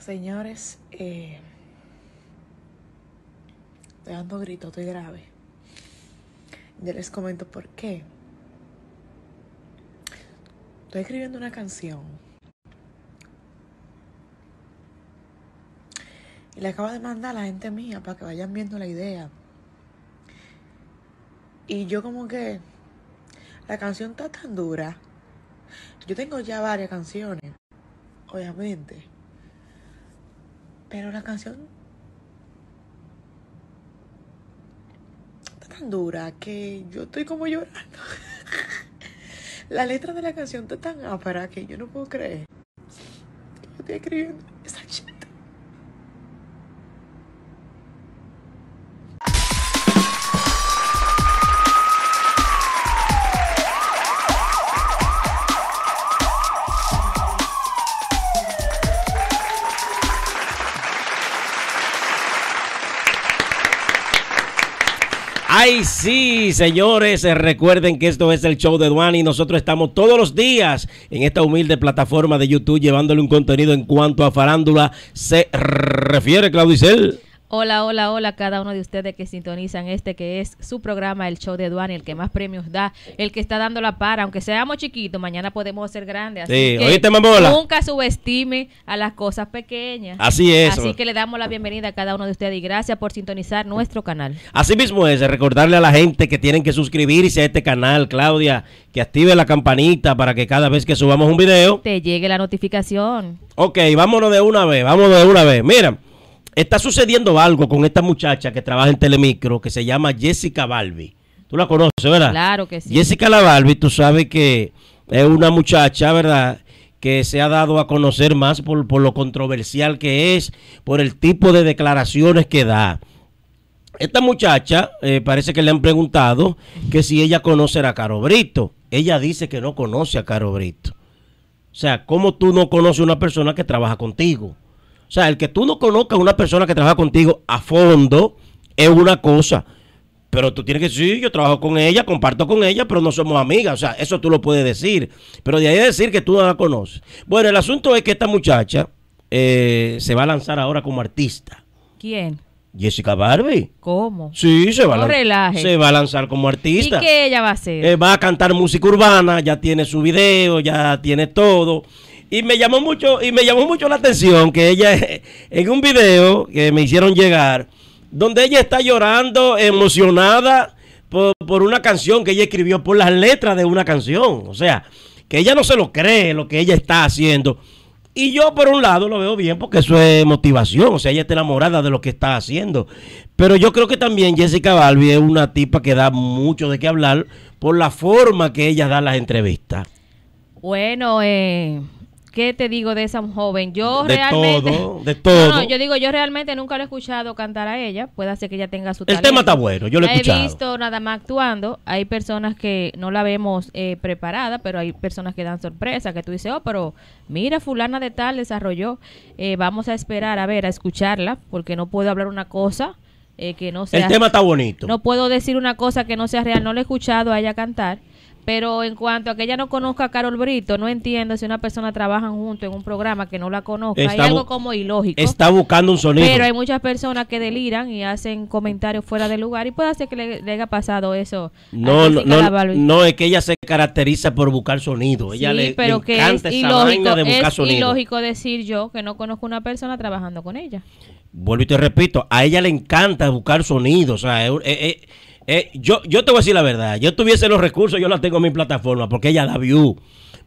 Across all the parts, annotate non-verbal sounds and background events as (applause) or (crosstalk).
Señores, eh, estoy dando grito, estoy grave. Ya les comento por qué. Estoy escribiendo una canción. Y la acabo de mandar a la gente mía para que vayan viendo la idea. Y yo como que la canción está tan dura. Yo tengo ya varias canciones, obviamente. Pero la canción está tan dura que yo estoy como llorando. (laughs) la letra de la canción está tan ápera que yo no puedo creer. Yo estoy escribiendo sí, señores, eh, recuerden que esto es el show de y Nosotros estamos todos los días en esta humilde plataforma de YouTube llevándole un contenido en cuanto a farándula se refiere, Claudicel. Hola, hola, hola a cada uno de ustedes que sintonizan este que es su programa, el show de Duane, el que más premios da, el que está dando la para, aunque seamos chiquitos, mañana podemos ser grandes. Así sí, que Nunca subestime a las cosas pequeñas. Así es. Así que le damos la bienvenida a cada uno de ustedes y gracias por sintonizar nuestro canal. Así mismo es, recordarle a la gente que tienen que suscribirse a este canal, Claudia, que active la campanita para que cada vez que subamos un video... Te llegue la notificación. Ok, vámonos de una vez, vámonos de una vez. Mira está sucediendo algo con esta muchacha que trabaja en Telemicro que se llama Jessica Balbi. Tú la conoces, ¿verdad? Claro que sí. Jessica La Balbi, tú sabes que es una muchacha, ¿verdad? que se ha dado a conocer más por, lo controversial que es, por el tipo de declaraciones que da. Esta muchacha, eh, parece que le han preguntado que si ella conoce a Caro Brito. Ella dice que no conoce a Caro Brito. O sea, ¿cómo tú no conoces a una persona que trabaja contigo? O sea, el que tú no conozcas a una persona que trabaja contigo a fondo es una cosa. Pero tú tienes que decir, yo trabajo con ella, comparto con ella, pero no somos amigas. O sea, eso tú lo puedes decir. Pero de ahí a decir que tú no la conoces. Bueno, el asunto es que esta muchacha eh, se va a lanzar ahora como artista. ¿Quién? Jessica Barbie. ¿Cómo? Sí, se va, no relaje. se va a lanzar como artista. ¿Y qué ella va a hacer? Eh, va a cantar música urbana, ya tiene su video, ya tiene todo. Y me llamó mucho, y me llamó mucho la atención que ella, (laughs) en un video que me hicieron llegar, donde ella está llorando, emocionada por, por una canción que ella escribió, por las letras de una canción. O sea, que ella no se lo cree lo que ella está haciendo. Y yo por un lado lo veo bien porque eso es motivación, o sea, ella está enamorada de lo que está haciendo. Pero yo creo que también Jessica Balbi es una tipa que da mucho de qué hablar por la forma que ella da las entrevistas. Bueno, eh, ¿Qué te digo de esa joven? Yo realmente. de yo digo, yo realmente nunca la he escuchado cantar a ella. Puede ser que ella tenga su. El tema está bueno, yo lo he escuchado. he visto nada más actuando. Hay personas que no la vemos eh, preparada, pero hay personas que dan sorpresa, que tú dices, oh, pero mira, Fulana de Tal desarrolló. Eh, vamos a esperar, a ver, a escucharla, porque no puedo hablar una cosa. Eh, que no sea, el tema está bonito. No puedo decir una cosa que no sea real, no la he escuchado a ella cantar pero en cuanto a que ella no conozca a Carol Brito, no entiendo si una persona trabaja junto en un programa que no la conozca. hay algo como ilógico. Está buscando un sonido. Pero hay muchas personas que deliran y hacen comentarios fuera de lugar y puede ser que le, haya pasado eso. No, no, no, no, es que ella se caracteriza por buscar sonido. ella le, pero que encanta es esa ilógico, de buscar es ilógico decir yo que no conozco una persona trabajando con ella. Vuelvo y te repito, a ella le encanta buscar sonido. O sea, es, eh, yo, yo te voy a decir la verdad. Yo tuviese los recursos, yo la tengo en mi plataforma porque ella la view.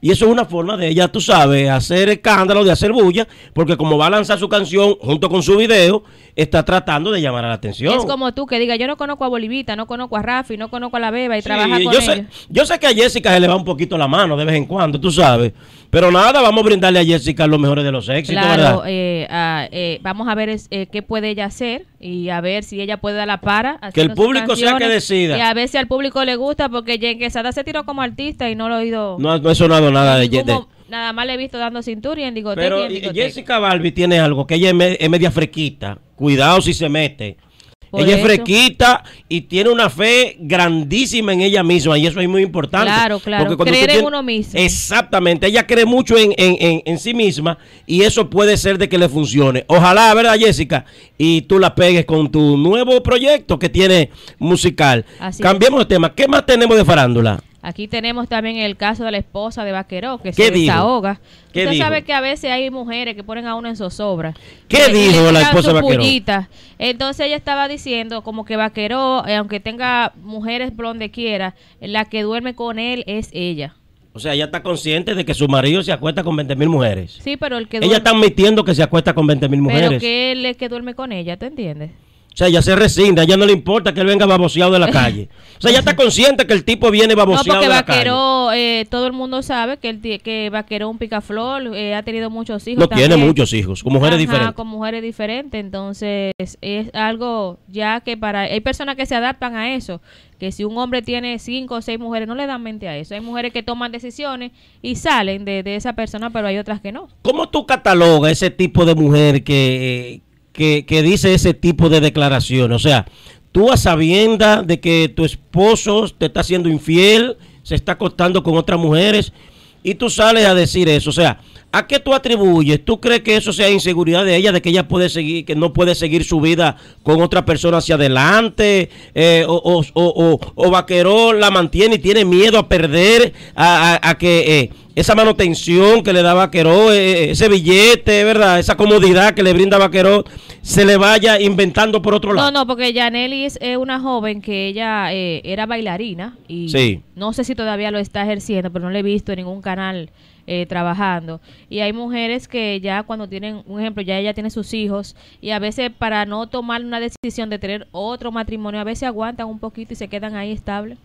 Y eso es una forma de ella, tú sabes, hacer escándalo, de hacer bulla, porque como va a lanzar su canción junto con su video, está tratando de llamar a la atención. Es como tú que diga, yo no conozco a Bolivita, no conozco a Rafi, no conozco a la Beba y trabaja con yo sé, yo sé que a Jessica se le va un poquito la mano de vez en cuando, tú sabes. Pero nada, vamos a brindarle a Jessica los mejores de los éxitos, eh, eh, vamos a ver eh, qué puede ella hacer y a ver si ella puede dar la para. Que el público sea que decida. Y a ver si al público le gusta, porque Jen se tiró como artista y no lo ha oído. No, no ha nada de, Nada más le he visto dando cintura y en discoteca. Pero Jessica Balbi tiene algo, que ella es, media fresquita. Cuidado si se mete. ella es fresquita y tiene una fe grandísima en ella misma y eso es muy importante. Claro, claro. Creer en uno mismo. Exactamente. Ella cree mucho en, sí misma y eso puede ser de que le funcione. Ojalá, ¿verdad, Jessica? Y tú la pegues con tu nuevo proyecto que tiene musical. Cambiemos de tema. ¿Qué más tenemos de farándula? Aquí tenemos también el caso de la esposa de Vaqueró, que se ahoga. desahoga. Usted sabe que a veces hay mujeres que ponen a uno en zozobra. ¿Qué dijo la esposa de Vaqueró? Entonces ella estaba diciendo como que Vaqueró, eh, aunque tenga mujeres blondequiera, quiera, la que duerme con él es ella. O sea, ella está consciente de que su marido se acuesta con 20 mil mujeres. Sí, pero el que duerme... Ella está admitiendo que se acuesta con 20 mil mujeres. Pero que él es que duerme con ella, ¿te entiendes? O sea, ya se resigna, ya no le importa que él venga baboseado de la calle. O sea, ya está consciente que el tipo viene baboseado no, de la No, calle. Eh, todo el mundo sabe que, el, Vaquero un picaflor, eh, ha tenido muchos hijos. No tiene muchos hijos, con mujeres Ajá, diferentes. Con mujeres diferentes, entonces es algo ya que para... Hay personas que se adaptan a eso, que si un hombre tiene cinco o seis mujeres, no le dan mente a eso. Hay mujeres que toman decisiones y salen de, esa persona, pero hay otras que no. ¿Cómo tú catalogas ese tipo de mujer que... Eh, que, dice ese tipo de declaración. O sea, tú a sabienda de que tu esposo te está siendo infiel, se está acostando con otras mujeres, y tú sales a decir eso. O sea, ¿A qué tú atribuyes? ¿Tú crees que eso sea inseguridad de ella, de que ella puede seguir, que no puede seguir su vida con otra persona hacia adelante? Eh, o, o, o, o, Vaqueró la mantiene y tiene miedo a perder, a, a, a que eh, esa manutención que le da Vaqueró, eh, eh, ese billete, ¿verdad? Esa comodidad que le brinda Vaqueró, se le vaya inventando por otro lado. No, no, porque Janelli es una joven que ella era bailarina y no sé si todavía lo está ejerciendo, pero no le he visto en ningún canal eh, trabajando. Y hay mujeres que ya cuando tienen, un ejemplo, ya ella tiene sus hijos y a veces para no tomar una decisión de tener otro matrimonio, a veces aguantan un poquito y se quedan ahí estables.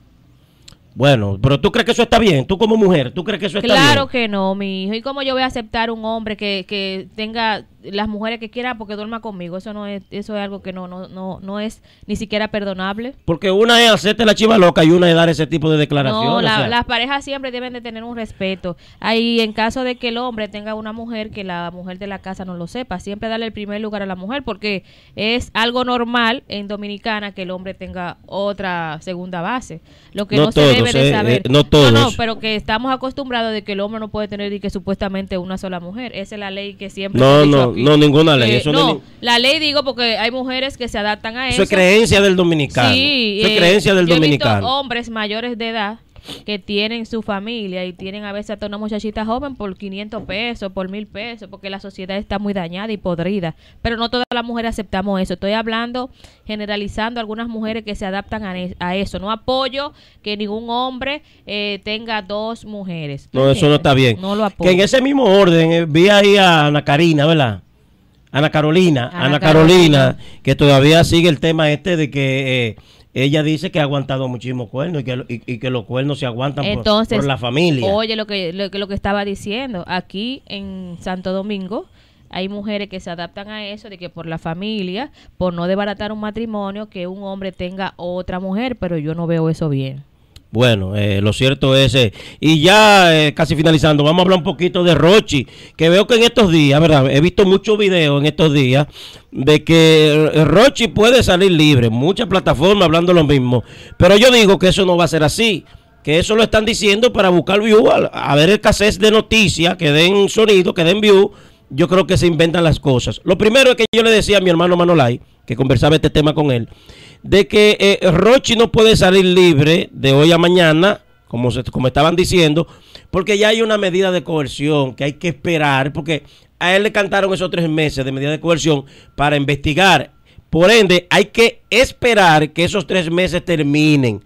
Bueno, pero tú crees que eso está bien, tú como mujer, tú crees que eso está bien. Claro que no, mi hijo. ¿Y cómo yo voy a aceptar un hombre que, tenga las mujeres que quiera porque duerma conmigo? Eso no es eso es algo que no no no no es ni siquiera perdonable. Porque una es hacerte la chiva loca y una es dar ese tipo de declaraciones. No, las parejas siempre deben de tener un respeto. Ahí en caso de que el hombre tenga una mujer que la mujer de la casa no lo sepa, siempre darle el primer lugar a la mujer porque es algo normal en dominicana que el hombre tenga otra segunda base. Lo que eh, no todos. No, pero que estamos acostumbrados de que el hombre no puede tener y que supuestamente una sola mujer. Esa es la ley que siempre. No, no, no, ninguna ley. Eso no, la ley digo porque hay mujeres que se adaptan a eso. Eso es creencia del dominicano. Sí, es eh, creencia del dominicano. He visto hombres mayores de edad que tienen su familia y tienen a veces a una muchachita joven por 500 pesos, por mil pesos, porque la sociedad está muy dañada y podrida. Pero no todas las mujeres aceptamos eso. Estoy hablando, generalizando algunas mujeres que se adaptan a, eso. No apoyo que ningún hombre eh, tenga dos mujeres. No, eso no está bien. No lo apoyo. Que en ese mismo orden, eh, vi ahí a Ana Karina, ¿verdad? Ana Carolina, Ana, Carolina, que todavía sigue el tema este de que... Eh, ella dice que ha aguantado muchísimos cuernos y que, que los cuernos se aguantan por, la familia. Oye, lo que, lo, lo que estaba diciendo, aquí en Santo Domingo hay mujeres que se adaptan a eso, de que por la familia, por no desbaratar un matrimonio, que un hombre tenga otra mujer, pero yo no veo eso bien. Bueno, eh, lo cierto es, eh, y ya eh, casi finalizando, vamos a hablar un poquito de Rochi, que veo que en estos días, ¿verdad? He visto muchos videos en estos días de que Rochi puede salir libre, muchas plataformas hablando lo mismo, pero yo digo que eso no va a ser así, que eso lo están diciendo para buscar view, a, ver escasez de noticias, que den sonido, que den view, yo creo que se inventan las cosas. Lo primero es que yo le decía a mi hermano Manolay, que conversaba este tema con él, de que eh, Rochi no puede salir libre de hoy a mañana, como, se, como estaban diciendo, porque ya hay una medida de coerción que hay que esperar, porque a él le cantaron esos tres meses de medida de coerción para investigar. Por ende, hay que esperar que esos tres meses terminen.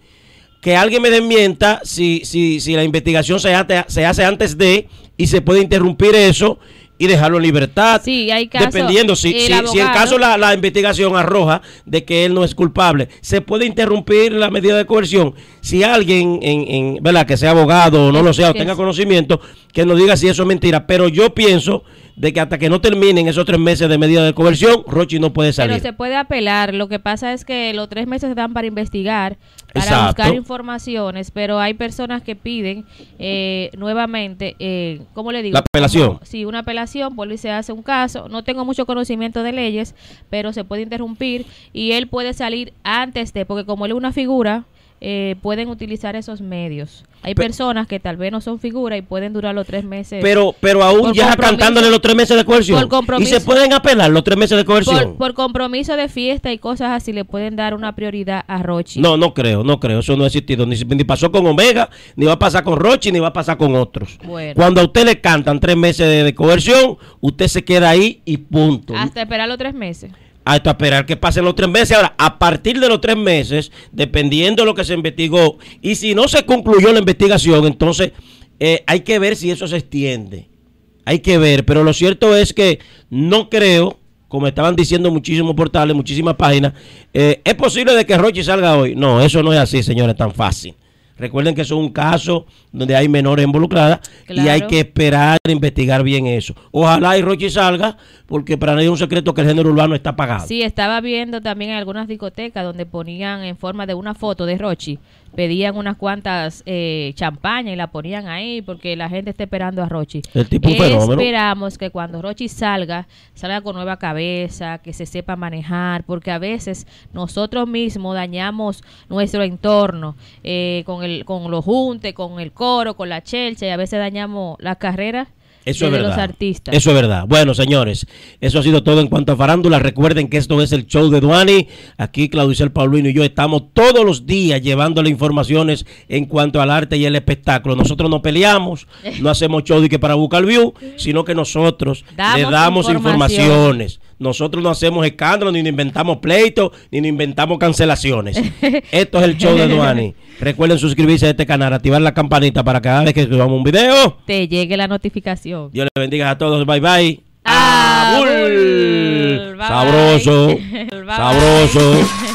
Que alguien me desmienta si, si, si la investigación se se hace antes de y se puede interrumpir eso y dejarlo en libertad. Sí, hay Dependiendo, si, el si, caso la, la, investigación arroja de que él no es culpable, se puede interrumpir la medida de coerción. Si alguien, en, en ¿verdad? Que sea abogado o no lo sea, o tenga conocimiento, que nos diga si eso es mentira. Pero yo pienso de que hasta que no terminen esos tres meses de medida de coerción, Rochi no puede salir. Pero se puede apelar. Lo que pasa es que los tres meses se dan para investigar para buscar informaciones, pero hay personas que piden eh, nuevamente, eh, ¿cómo le digo? La apelación. sí, una apelación, por se hace un caso, no tengo mucho conocimiento de leyes, pero se puede interrumpir y él puede salir antes de, porque como él es una figura eh, pueden utilizar esos medios. Hay personas que tal vez no son figuras y pueden durar los tres meses. Pero, pero aún ya cantándole los tres meses de coerción. y se pueden apelar los tres meses de coerción. Por, compromiso de fiesta y cosas así le pueden dar una prioridad a Rochi. No, no creo, no creo. Eso no ha existido. Ni, ni pasó con Omega, ni va a pasar con Rochi, ni va a pasar con otros. Cuando a usted le cantan tres meses de, de coerción, usted se queda ahí y punto. Hasta esperar los tres meses hasta esperar que pasen los tres meses. Ahora, a partir de los tres meses, dependiendo de lo que se investigó, y si no se concluyó la investigación, entonces eh, hay que ver si eso se extiende. Hay que ver, pero lo cierto es que no creo, como estaban diciendo muchísimos portales, muchísimas páginas, eh, es posible de que Rochi salga hoy. No, eso no es así, señores, tan fácil. Recuerden que eso es un caso donde hay menores involucradas y hay que esperar investigar bien eso. Ojalá y Rochi salga, porque para nadie es un secreto que el género urbano está pagado. Sí, estaba viendo también en algunas discotecas donde ponían en forma de una foto de Rochi, pedían unas cuantas eh, champaña y la ponían ahí porque la gente está esperando a Rochi. El tipo Esperamos que cuando Rochi salga, salga con nueva cabeza, que se sepa manejar, porque a veces nosotros mismos dañamos nuestro entorno eh, con, el, con los juntes, con el coro, con la chelcha y a veces dañamos las carreras eso es verdad. Los Eso es verdad. Bueno, señores, eso ha sido todo en cuanto a farándula. Recuerden que esto es el show de Duani. Aquí Claudicel Paulino y yo estamos todos los días llevándole informaciones en cuanto al arte y el espectáculo. Nosotros no peleamos, no hacemos show de que para buscar view, sino que nosotros le damos informaciones. Nosotros no hacemos escándalo, ni nos inventamos pleitos, ni nos inventamos cancelaciones. (laughs) Esto es el show de Duani. Recuerden suscribirse a este canal, activar la campanita para cada vez que subamos un video. Te llegue la notificación. Dios les bendiga a todos. Bye bye. Ah, Abul. Sabroso. (laughs) Sabroso.